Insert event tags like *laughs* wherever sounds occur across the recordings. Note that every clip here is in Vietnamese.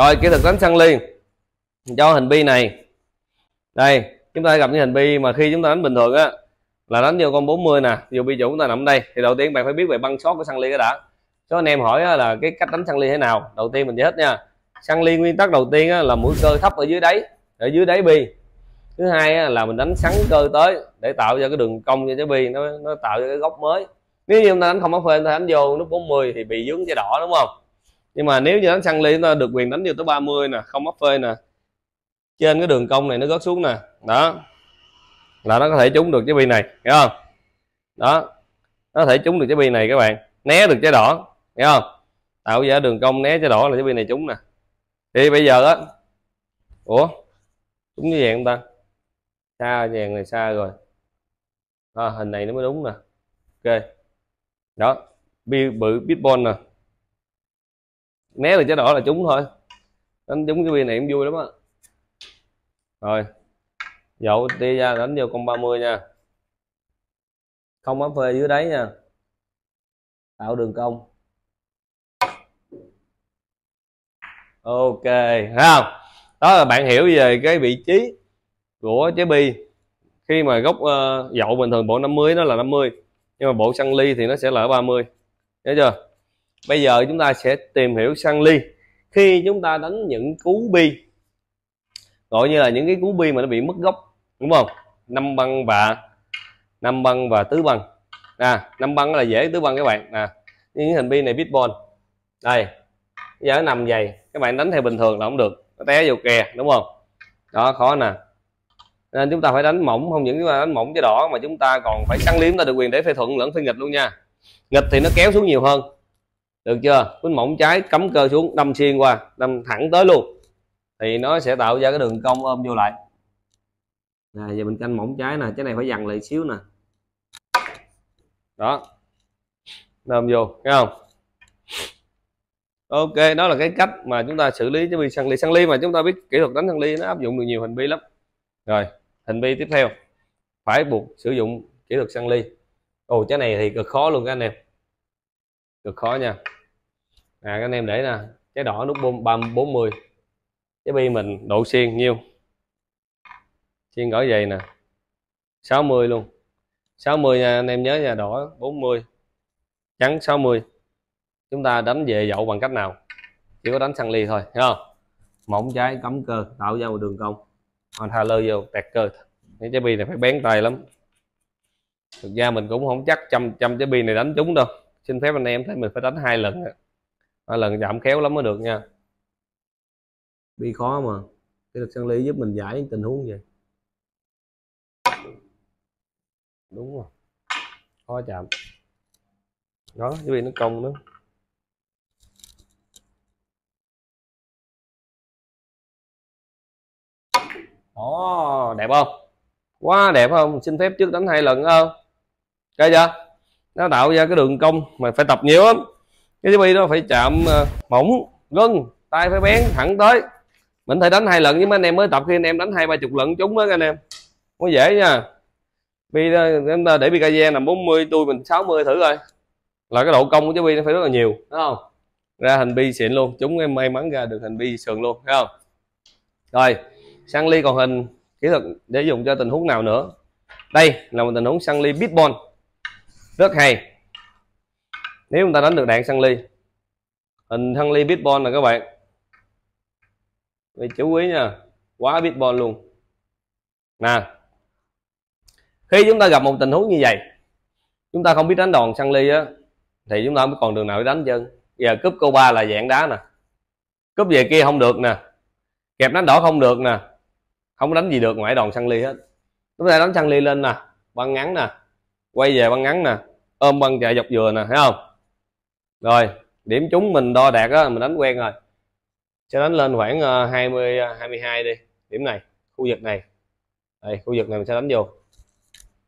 rồi kỹ thuật đánh săn liên cho hình bi này đây chúng ta gặp những hình bi mà khi chúng ta đánh bình thường á là đánh vô con 40 nè dù bi chủ chúng ta nằm đây thì đầu tiên bạn phải biết về băng sót của săn liên cái đã Cho anh em hỏi là cái cách đánh săn liên thế nào đầu tiên mình giải thích nha săn liên nguyên tắc đầu tiên là mũi cơ thấp ở dưới đáy ở dưới đáy bi thứ hai là mình đánh sắn cơ tới để tạo ra cái đường cong cho trái bi nó, nó tạo ra cái góc mới nếu như chúng ta đánh không có phê ta đánh vô lúc 40 thì bị dướng trái đỏ đúng không nhưng mà nếu như đánh săn ly chúng ta được quyền đánh vô tới 30 nè không móc phê nè trên cái đường cong này nó gót xuống nè đó là nó có thể trúng được cái bi này hiểu không đó nó có thể trúng được cái bi này các bạn né được trái đỏ hiểu không tạo ra đường cong né trái đỏ là cái bi này trúng nè thì bây giờ á ủa trúng như vậy không ta xa vàng này xa rồi à, hình này nó mới đúng nè ok đó bi bự bitball nè né được trái đỏ là trúng thôi đánh trúng cái viên này cũng vui lắm á rồi dậu đi ra đánh vô con 30 nha không áp phê dưới đáy nha tạo đường cong ok thấy không đó là bạn hiểu về cái vị trí của trái bi khi mà gốc uh, dậu bình thường bộ 50 nó là 50 nhưng mà bộ xăng ly thì nó sẽ là ở 30 nhớ chưa bây giờ chúng ta sẽ tìm hiểu sang ly khi chúng ta đánh những cú bi gọi như là những cái cú bi mà nó bị mất gốc đúng không năm băng và năm băng và tứ băng à năm băng là dễ tứ băng các bạn à những hình bi này pitbull đây bây giờ nó nằm dày các bạn đánh theo bình thường là không được nó té vô kè đúng không đó khó nè nên chúng ta phải đánh mỏng không những chúng ta đánh mỏng cho đỏ mà chúng ta còn phải căng liếm ta được quyền để phê thuận lẫn phê nghịch luôn nha nghịch thì nó kéo xuống nhiều hơn được chưa quýnh mỏng trái cắm cơ xuống đâm xuyên qua đâm thẳng tới luôn thì nó sẽ tạo ra cái đường cong ôm vô lại à, giờ mình canh mỏng trái nè cái này phải dằn lại xíu nè đó ôm vô nghe không ok đó là cái cách mà chúng ta xử lý cái bi săn ly săn ly mà chúng ta biết kỹ thuật đánh săn ly nó áp dụng được nhiều hình bi lắm rồi hình bi tiếp theo phải buộc sử dụng kỹ thuật săn ly ồ cái này thì cực khó luôn các anh em cực khó nha à, các anh em để nè trái đỏ nút bơm băm 40 trái bi mình độ xiên nhiêu xiên gõ dày nè 60 luôn 60 nha anh em nhớ nha đỏ 40 trắng 60 chúng ta đánh về dậu bằng cách nào chỉ có đánh xăng ly thôi thấy không mỏng trái cấm cơ tạo ra một đường cong hoàn thà lơ vô tẹt cơ những trái bi này phải bén tay lắm thực ra mình cũng không chắc trăm trăm trái bi này đánh trúng đâu xin phép anh em thấy mình phải đánh hai lần à, lần giảm khéo lắm mới được nha Bi khó mà cái lực sân lý giúp mình giải những tình huống vậy đúng rồi khó chạm đó vì nó cong nữa Ồ, oh, đẹp không? Quá đẹp không? Xin phép trước đánh hai lần không? Cái chưa? Nó tạo ra cái đường cong mà phải tập nhiều lắm cái bi nó phải chạm mỏng ờ, gân tay phải bén thẳng tới mình phải đánh hai lần nhưng mà anh em mới tập khi anh em đánh hai ba chục lần chúng đó các anh em có dễ nha bi ờ, em ờ, để bi ca nằm 40 tôi mình 60 thử coi là cái độ công của trái bi nó phải rất là nhiều đúng không ra hình bi xịn luôn chúng em may mắn ra được hình bi sườn luôn thấy không rồi sang ly còn hình kỹ thuật để dùng cho tình huống nào nữa đây là một tình huống sang ly bitball rất hay nếu chúng ta đánh được đạn săn ly hình thân ly bitbon nè các bạn vì chú ý nha quá bitbon luôn nè khi chúng ta gặp một tình huống như vậy chúng ta không biết đánh đòn săn ly á thì chúng ta không còn đường nào để đánh chân giờ cúp câu ba là dạng đá nè cúp về kia không được nè kẹp đánh đỏ không được nè không đánh gì được ngoài đòn săn ly hết chúng ta đánh săn ly lên nè băng ngắn nè quay về băng ngắn nè ôm băng chạy dọc dừa nè thấy không rồi điểm chúng mình đo đạt á mình đánh quen rồi sẽ đánh lên khoảng 20 ờ, 22 ờ, đi điểm này khu vực này đây khu vực này mình sẽ đánh vô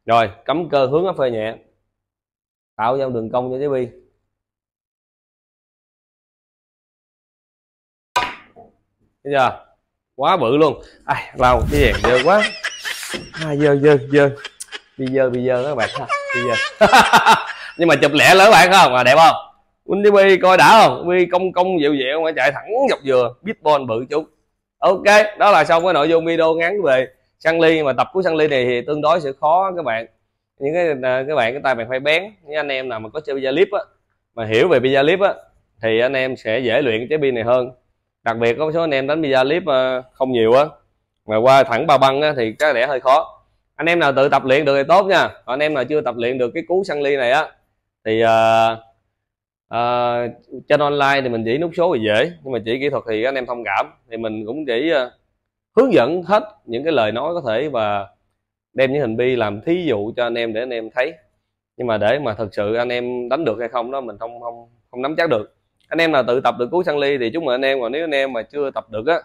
rồi cắm cơ hướng áp phê nhẹ tạo ra đường cong cho trái bi bây giờ quá bự luôn ai lâu cái gì dơ quá à, dơ dơ dơ bị dơ bị dơ các bạn ha bị dơ *laughs* nhưng mà chụp lẻ lớn bạn không à đẹp không Winnie coi đã không bi công công dịu dịu mà chạy thẳng dọc dừa Bitball bự chút ok đó là xong cái nội dung video ngắn về sang ly mà tập của sang ly này thì tương đối sẽ khó các bạn những cái à, các bạn cái tay bạn phải bén những anh em nào mà có chơi bia clip á mà hiểu về bia clip á thì anh em sẽ dễ luyện cái bi này hơn đặc biệt có một số anh em đánh bia clip à, không nhiều á mà qua thẳng ba băng á, thì có lẽ hơi khó anh em nào tự tập luyện được thì tốt nha còn anh em nào chưa tập luyện được cái cú săn ly này á thì uh, à, trên online thì mình chỉ nút số thì dễ nhưng mà chỉ kỹ thuật thì anh em thông cảm thì mình cũng chỉ uh, hướng dẫn hết những cái lời nói có thể và đem những hình bi làm thí dụ cho anh em để anh em thấy nhưng mà để mà thật sự anh em đánh được hay không đó mình không không không nắm chắc được anh em nào tự tập được cú săn ly thì chúc mừng anh em còn nếu anh em mà chưa tập được á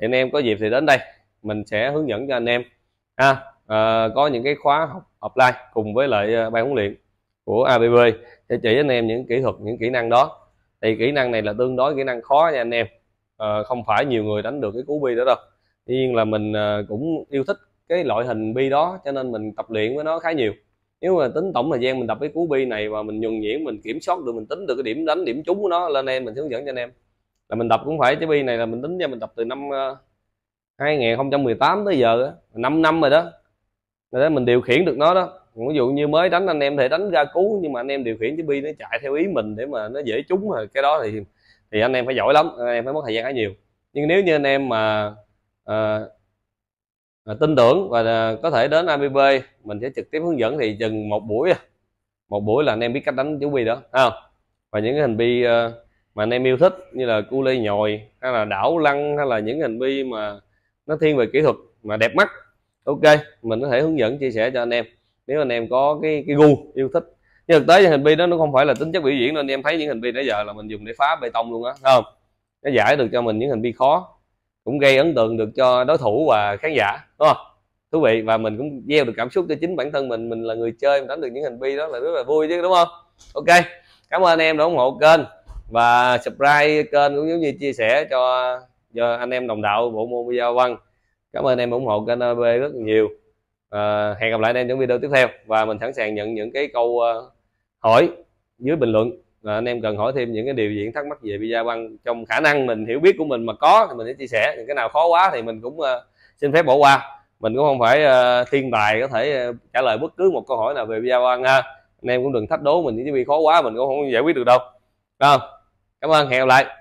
thì anh em có dịp thì đến đây mình sẽ hướng dẫn cho anh em ha à, à, có những cái khóa học offline cùng với lại ban huấn luyện của ABB sẽ chỉ anh em những kỹ thuật những kỹ năng đó thì kỹ năng này là tương đối kỹ năng khó nha anh em à, không phải nhiều người đánh được cái cú bi đó đâu tuy nhiên là mình ờ, cũng yêu thích cái loại hình bi đó cho nên mình tập luyện với nó khá nhiều nếu mà tính tổng thời gian mình tập cái cú bi này và mình nhuần nhuyễn mình kiểm soát được mình tính được cái điểm đánh điểm trúng của nó lên em mình hướng dẫn cho anh em là mình tập cũng phải cái bi này là mình tính ra mình tập từ năm 2018 ờ, tới giờ 5 năm rồi đó rồi đó mình điều khiển được nó đó ví dụ như mới đánh anh em thể đánh ra cú nhưng mà anh em điều khiển chiếc bi nó chạy theo ý mình để mà nó dễ trúng rồi cái đó thì thì anh em phải giỏi lắm anh em phải mất thời gian khá nhiều nhưng nếu như anh em mà à, à, tin tưởng và à, có thể đến ABB mình sẽ trực tiếp hướng dẫn thì chừng một buổi à. một buổi là anh em biết cách đánh chú bi đó à, và những cái hình bi à, ờ, mà anh em yêu thích như là cu lê nhồi hay là đảo lăng hay là những hình bi mà nó thiên về kỹ thuật mà đẹp mắt ok mình có thể hướng dẫn chia sẻ cho anh em nếu anh em có cái cái gu yêu thích nhưng thực tế thì hình bi đó nó không phải là tính chất biểu diễn nên anh em thấy những hình bi nãy giờ là mình dùng để phá bê tông luôn á không nó giải được cho mình những hình bi khó cũng gây ấn tượng được cho đối thủ và khán giả đúng không thú vị và mình cũng gieo được cảm xúc cho chính bản thân mình mình là người chơi mình đánh được những hình bi đó là rất là vui chứ đúng không ok cảm ơn anh em đã ủng hộ kênh và subscribe kênh cũng giống như chia sẻ cho, cho anh em đồng đạo bộ môn video văn cảm ơn anh em ủng hộ kênh AB rất nhiều à, hẹn gặp lại anh em những video tiếp theo và mình sẵn sàng nhận những cái câu ờ, hỏi dưới bình luận là anh em cần hỏi thêm những cái điều gì thắc mắc về visa băng trong khả năng mình hiểu biết của mình mà có thì mình sẽ chia sẻ những cái nào khó quá thì mình cũng uh, xin phép bỏ qua mình cũng không phải uh, thiên bài có thể uh, trả lời bất cứ một câu hỏi nào về visa băng ha anh em cũng đừng thách đố mình những cái bị khó quá mình cũng không giải quyết được đâu không cảm ơn hẹn gặp lại